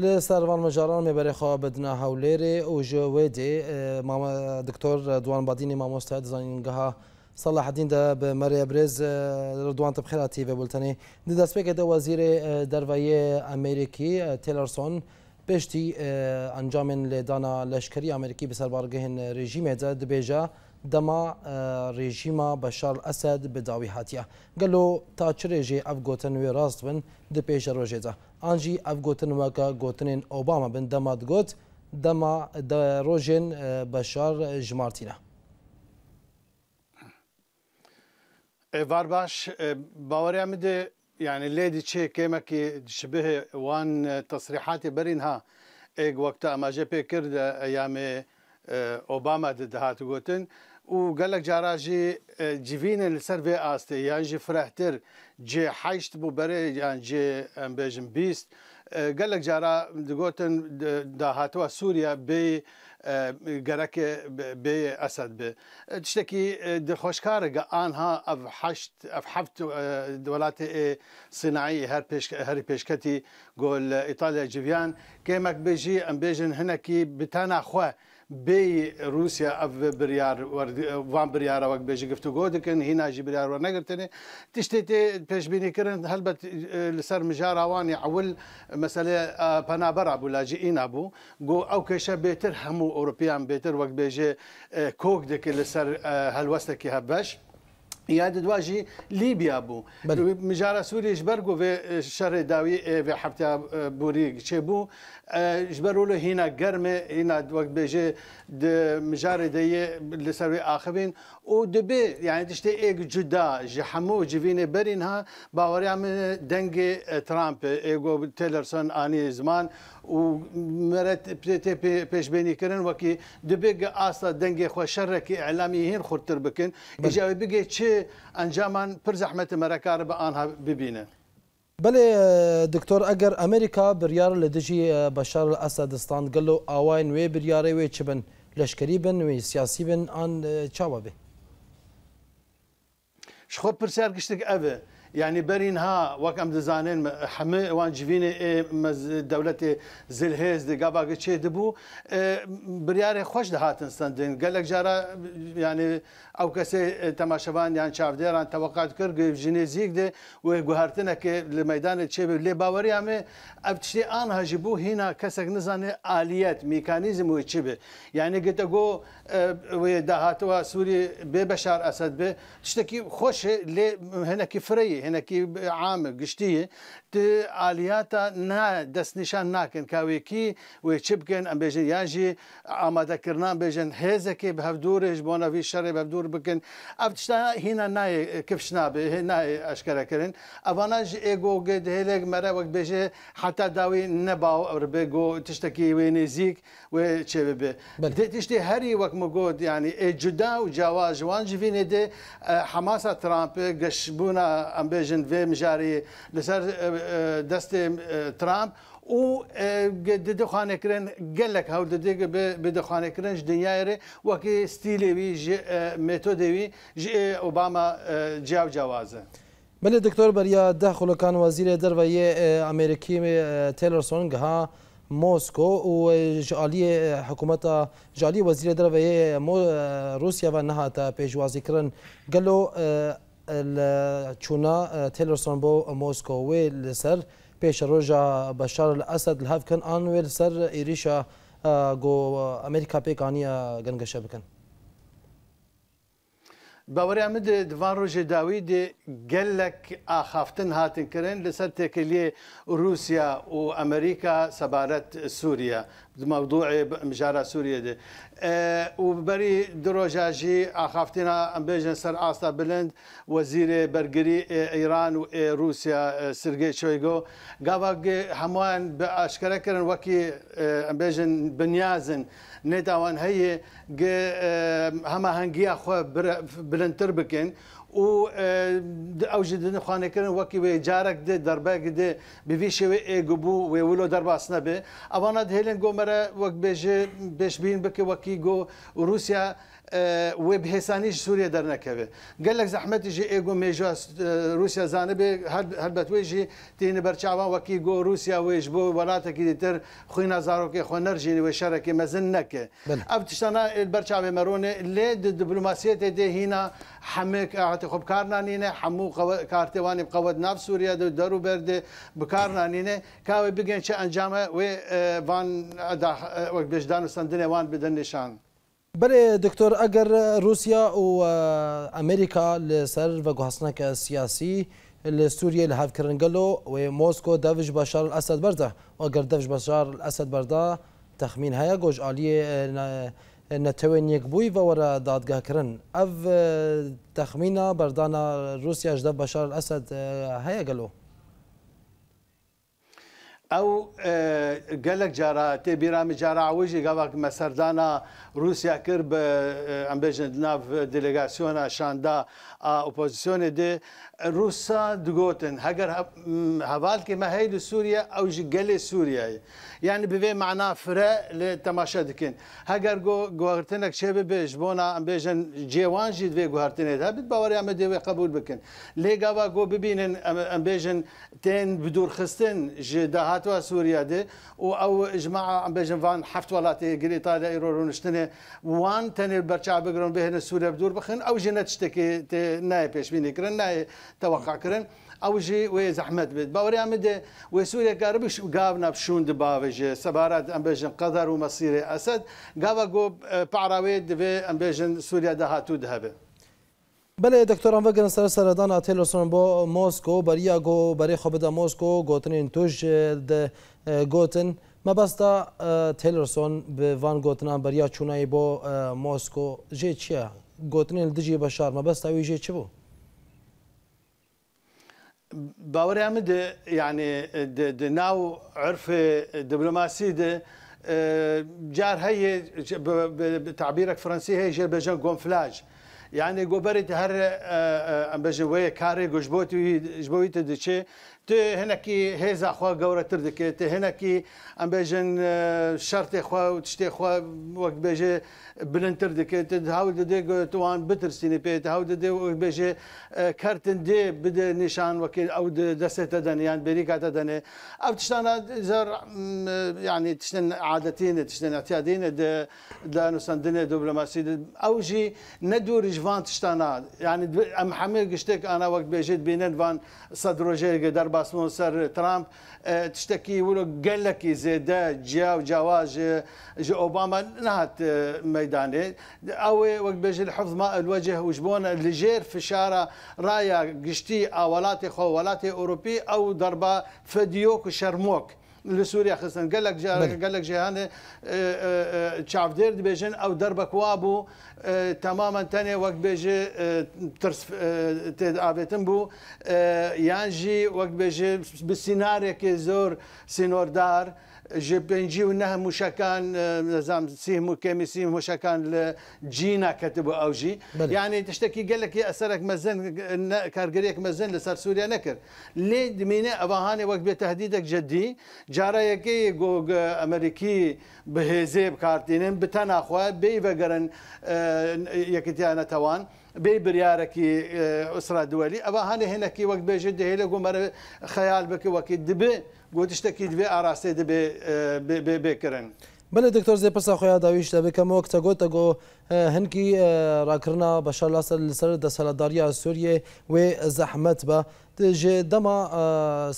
لسروان مجاران می خواه بدنا هولیر و جو ویدی اه، دکتور دوان بادینی ماموست دزانینگه ها صلاح الدين ده بمريا بريز رضوان اه، تبخيراتي ببولتاني دي اه، دسبيك ده وزير دروية أمريكي تيلرسون پشتی انجام لیدانا لشکری امریکی به سربارگهن رژیم ده دبیجا دما رژیم بشار الاسد به داوی هاتیه گلو تا چه رژی اف گوتن وی راست بن د پیش روژه ده آنجی اف گوتن وکا گوتن اوباما بن دماد گوت دما د روژن بشار جمارتینه وار باش باوریم ده يعني الليدي تشي كيمكي شبه وان تصريحاتي برينها ايج وقتها ما جي بي كرد ايام اه، اوباما دهات غوتن وقال لك جاراجي اه، جيفين السيرفي استي يعني جي فرحتر جي حيشت بو بري يعني جي امبيجن بيست گەلێک جارە دگوتن داهاتوە سووریا بێ گەرەکێ آه، بێ ئەسد بێ تشتێکی آه، دخۆشکارەگە ئاها ئەفحفت آه، وڵاتی هر بيش هەری پێشکەتی گۆل ئیتالیا جیان کێمەک بێژی ئەم بێژن هەنەکی بتانا خوا بی روسیا اف بریار ورد وان بریار وقت بیش گفتگو دکن هینا جی بریار ور نگرتنه تشتی پیش بینی کردن هلبت لسر مجار وانی عول مسئله پنابر ابو لاجی این ابو گو او کشا بهتر همو اروپیان بهتر وقت بیش کوک دکن لسر هلوسته که هبش یاد دواژی لیبیا بوو مجارە سووریش بەرگ و شەڕێ داوی ئێێ حفتیا بوری چێ بوو ژبەرولە هینا گەرمێ هینا وەک بێژێ مجارێ دەیە لەسەروی ئاخبین و دەبێ یعنی تشتێ ئێک جودا ژ هەموو جوینێ بەرین ها باوەریان من دەنگێ ترامپ ئێگۆ تێلەرسن ئانی زمان و پێش بینیکردن وەکی دەبێگە ئاستا دەنگێ خۆ شەرەکی ئەلامی هێن خورتتر بکن بژاوی بگێ چێ ئەنجامان پر زەحمەتە مەرەکارە بە ئاها ببینە. بەێ دکتۆر ئەگەر ئەمریکا بریار لە دژی بەشار لە ئەسەدستان گەل و ئاوای نوێ بریارە وێ چ بن لەشکری بن وێ سیاسی بن ئان چاوە بێ. خۆ پرسیار گشتێک ئەوێ. یعنی برین ها وەکەم دەزانێن هەمە ئەوان جوینێ دەولەتی زلهێز دیگا باگە چێ دەبوو بریارێ خۆش دەهاتن سندین گەلک جارە ینی ئەو کەسێ تەماشەوان یان چاودێران تەوەقات کرد ژینێ زیک دێ وێ گوهارتنەکە لە مەدانێت چێ لێ باوەریامێ ئەب تشتێ ئان هەژی بوو هینا کەسێک نزانێ عالیەت میکانیزم وی چی بێ یعنی گتەگۆ داهاتەوە سووری بێ بەشار ئەسد بێ تشتێکی خۆشێ لێ هەنەکی فرەیە هەنەکی عامە گشتی ئالیاتە دەست نیشان ناکەن کاوێکی وێ چ بکەن ئەم بێژن یانژی ئامادەکردان بێژن هێزەکێ بە هەفتورێش بۆ نەوی شەڕێ بە دوور بکەن ئەف شتا هینە نایە کفش نابێ نایە ئەشکەرەکردن ئەوانەژ ئێگۆگە هێلێک مەرە وەک بێژێ حتا داوی نەباو ئەوروبێ گۆ تشتێکی وێ نێزیک وێ چێ بێ تشتی هەری وەک مگۆت ینی ئێجدا و جاواژوان جوینێ دێ حماسە ترامپێ گەشتبووە ئەم بێژن وێ مژارەیە لەسەر دەستی ترامپ و ددەخواانێکرن گەلێک هەور دەدێگە بدەخواانێکرنج دنیاێ وەکی ستیلێوی مێتۆدەوی ئۆباما جیاو جیاوازە. بله دکتۆر بەریا داخلەکان وەزیرە دەروەیە ئەمریکی تێلەرسۆنگ ها مۆسکۆ و ژالی حکوومەتە ژالی وەزیرە دەروەیە رووسیا بە نەهاتە پێشوازیکردن گەلۆ چونا تیلرسون بو موسکو وی لسر پیش روژا بشار الاسد لحف کن آن وی لسر ایریشا گو امریکا پیکانی گنگشه بکن باوری امد دوان روژ داوی دی گلک آخافتن هاتن کرن لسر تکلیه روسیا و امریکا سبارت سوریا موضوع مجارة سوريا دي أه وبري دروجاجي اخافتنا ام بيجن سر عاصة بلند وزير برغري ايران وروسيا سيرجي شويغو قاواق هموان باشكرا كرن وكي ام بيجن بنيازن نداوان هي هما هنجيا خو بلندتر بكن و او جدن خانه کردن وکی و جارک ده دربه گده بیویشه و ایگو بو و ولو درباس نبه اوانا دهیلن گو مره وک بیجه بیش بین بکه وکی گو روسیا وێبهێسانیش سووریا دەرنەکەوێت گەلێک زەحمەتیژی ئێگو مێژە رووسیا زانبێ هەربەتێژی تینە بەرچاوان وەکی گۆ رووسیا وێژ بۆ وڵاتێکی دیتر خوی نازارۆکی خۆ نەرژینی وێ شەرەکی مەزن نەکە ئەف تشتانە بەرچاوێ مەرۆنێ لێ دیبلوماسیەتێ دێهینا حمێک ئاهاتی خۆ بکارنانینە هەموو کارتێوانی بقەوت ناف سووریا دەرو بەردێ بکارنانینە کاوێ بگەن چە ئەنجامە وێ وان وەک بێژدان و سندنێوان بدەن نیشان. بله دکتر اگر روسیا و امریکا لسر و که سیاسی لسوريا اللي هاف و وموسكو دافج بشار الاسد برده اگر دافج بشار الاسد برده تخمين هيا گوش عالی نتوين و ورا دادگاه كرن اف تخمينه بردانا روسيا جدا بشار الاسد هيا گلو او گەلک جارە تێبیرامی جارە ئەوژی گاواک مەسەردانە رووسیا کرد بە ئەم بێژن ناو دلگاسیۆنە شاندا ئۆپۆزیسیۆنێ دێ رووسا دگوتن هەگەر هەواڵکی مەهەی لە سووریە ئەوژی گەلێ سووریایی یعنی ببێ معنا فرە لێ تەماشە دکن هەگەر گوهرتنێک شێ ببێژ بۆنا ئەم بێژن جێوانژی دوێ گوهرتنێت هەبیت باوەری ئەمە دەوێ قبول بکن لێگاوا گۆ ببینن ئەم بێژن تێن بدورخستن ژێ داهات هاتوها سوريا دي او اجماع عم بيجن فان حفت ولاتي قل ايطاليا ايرورون شتني وان تاني البرشا بيجرون بهن سوريا بدور بخن او جنت تشتكي ناي بيش بيني كرن ناي توقع كرن او جي وي زحمت بيت باوري عمد وسوريا قاربش قابنا بشون دبافج سبارات ام بيجن قذر ومصير اسد قابا قوب بعراويد في ام بيجن سوريا دهاتو دهبه بله دکتر هم وگرن سر سردان تیلر رسون با موسکو بریا گو بری خوب دا موسکو این توش ده اه، گوتن ما بستا اه، تیلرسون به وان گوتنان بریا چونای با اه، موسکو جه چیه؟ این دجی بشار ما بستا وی جه چی بو؟ باوري امد يعني ده ده ناو عرف دبلوماسی ده جار هي بتعبيرك فرنسي هي جيل گونفلاج غونفلاج یعنی گۆبەرێت هەر ئەم بەژەوەیە کارێک گۆشبتی ژبەوەی ت دەچێت ت هەنەکی هێزاخوا گەورەتر دەکرێت هەنەکی ئەم بێژن شارتێخوا و شتێخوا وەک بێژێ بلندتر دەکرێت هاو دەدێتوان بترسینە پێێت هاو دەدێ بێژێ کارتن دێ بدە نیشان وەکیل ئەو دەسێتە دەنیان بێری کاتە دەنێ ئەو تشتانە زەر ینی تشتن عادەتینە تشتێن ئەتیادینە دانووسندنێ دوبلەماسی ئەو ژی نەدوریش جوان تشتانا يعني ام حمير قشتك انا وقت بيجيت بينن فان صدر جيرگه در باسمون سر ترامب تشتكي ولو لك زيدا جا وجواز جا اوباما نهت ميداني او وقت بيجي حفظ ماء الوجه وجبون لجير في شارع رايا قشتي اولاتي ولاتي اوروبي او ضربه فديوك وشرموك لە سووریا خستن گەلک گەلک ژیانێ چاودێر دبێژن ئەو دەربەکوا بوو تەمامەن تەنێ وەک بێژێ ئابێتم بوو یانژی وەک بێژێ بسینارێکی زۆر سینۆردار. že بنجيو نه مشاكان نظام سيهم كامي سيهم مشاكان جينا كتبوا او جي بلي. يعني تشتكي قال لك يا اسرك مزن كارغريك مزن لصار سوريا نكر لي دمينا ابهاني وقت بتهديدك جدي جارايك جوج امريكي بهزيب كارتينن بتناخوا بيفقرن يكتيانا توان بێ بریارەکی ئوسرا دووەلی ئەوە هەنێ هێنەکی وەک بێژێ دەهێ لە گۆمەرە خەیال بکە وەکی دبێ گۆتی شتێکی دوێ ئاراستێ دەبێ بێکردن. بله دکتۆر زێ پرسا خۆیان داویش دەبێکەمەوە کتەگۆتە گۆ هەنکی ڕاکردنا بەشار لاسە لەسەر دەسەلەداریە سووریێ وێ زەحمەت بە دژێ دەما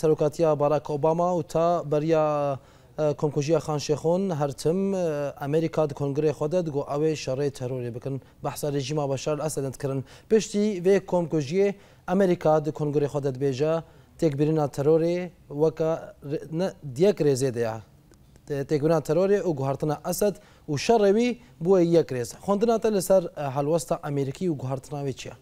سەرۆکاتیا باراک ئۆباما و تا بەریا کمکوژیا خان شیخون هرتم امریکا د کنگره خود د گو اوی شرای تروری بکن بحث رژیم بشار الاسد کردن پشتی و کمکوژی امریکا د کنگره خود د بیجا تکبیرنا تروری وکا دیک ریزه دیا تکبیرنا تروری او گوهرتنا اسد و شروی بو یک ریز خوندنا تل سر حلوستا امریکی و گوهرتنا وی چیه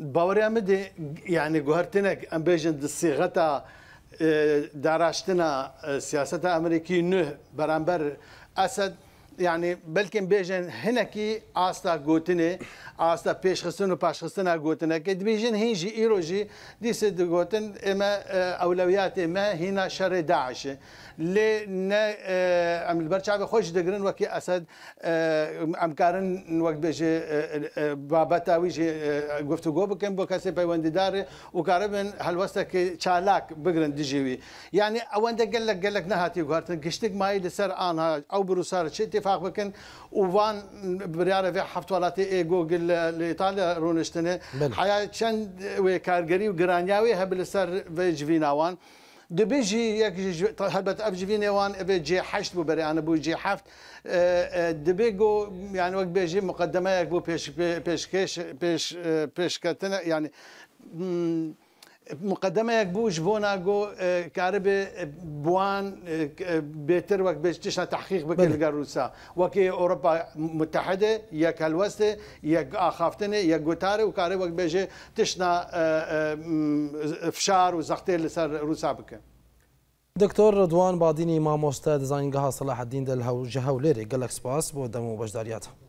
باوري امدي يعني قهرتنك ام بيجن صيغتها داراشتنا سیاست امریکی نه برانبر اسد یعنی يعني بلکم بێژن هەنەکی ئاستا گوتنێ ئاستا پێشخستن و پاشخستنە گوتنەکە دبیژن هینجی ئیرۆژی دیسە دەگوتن ئێمە ئەولەویات اه، ئێمە هینا شەڕێ اه، وكي اسد ئەم كارن وقت بيجي وەکی ويجي غفتو وەک كم بو كاسي بکەن بۆ کەسی پەیوەندیدارێ وکارە بن هەلوەستەکە چالاک بگرن دژێوی یعنی ئەوەندە گەلک گەلک نهاتي گوهرتن گشتێک ماي لسر انها او بروسار شتي اتفاق بکن و وان بریاره به هفت ولاتی ایگوگل لیتالیا رونشتنه حیا چند و کارگری و گرانیاوی هبل سر و جویناوان دبيجي يك هبت اف جي نيوان اف جي حشت بو بري انا بو جي حفت دبيجو يعني وقت بيجي مقدمه يك بو بيش بيش كيش بيش بيش كتنا يعني مقدمه یک بوش بو ناگو کارب بوان بهتر وقت بهش تشنا تحقیق بکن گروسا وکی اروپا متحده یک هلوسته یک آخافتنه یک گوتاره و کارب وقت بهش تشنا فشار و زخته لسر روسا بکن دکتۆر ڕدوان بادینی مامۆستا دزانینگەها سەلاح حدین دە لە هەو جەهەولێری گەلەک سپاس بۆ دەم و بەشداریاتە